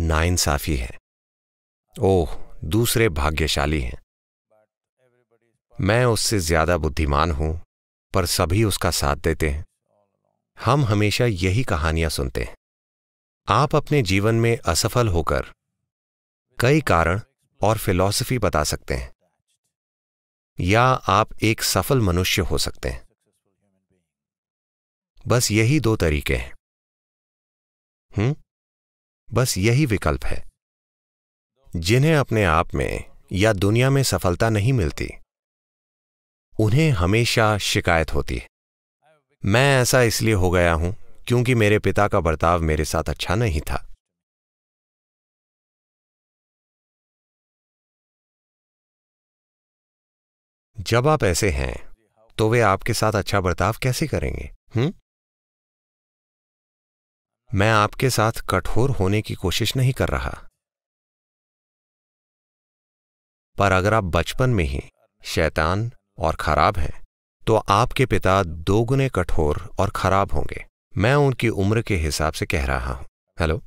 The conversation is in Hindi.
नाइंसाफी है ओह दूसरे भाग्यशाली हैं मैं उससे ज्यादा बुद्धिमान हूं पर सभी उसका साथ देते हैं हम हमेशा यही कहानियां सुनते हैं आप अपने जीवन में असफल होकर कई कारण और फिलॉसफी बता सकते हैं या आप एक सफल मनुष्य हो सकते हैं बस यही दो तरीके हैं हम्म बस यही विकल्प है जिन्हें अपने आप में या दुनिया में सफलता नहीं मिलती उन्हें हमेशा शिकायत होती है मैं ऐसा इसलिए हो गया हूं क्योंकि मेरे पिता का बर्ताव मेरे साथ अच्छा नहीं था जब आप ऐसे हैं तो वे आपके साथ अच्छा बर्ताव कैसे करेंगे हम्म मैं आपके साथ कठोर होने की कोशिश नहीं कर रहा पर अगर आप बचपन में ही शैतान और खराब हैं तो आपके पिता दोगुने कठोर और खराब होंगे मैं उनकी उम्र के हिसाब से कह रहा हूं हेलो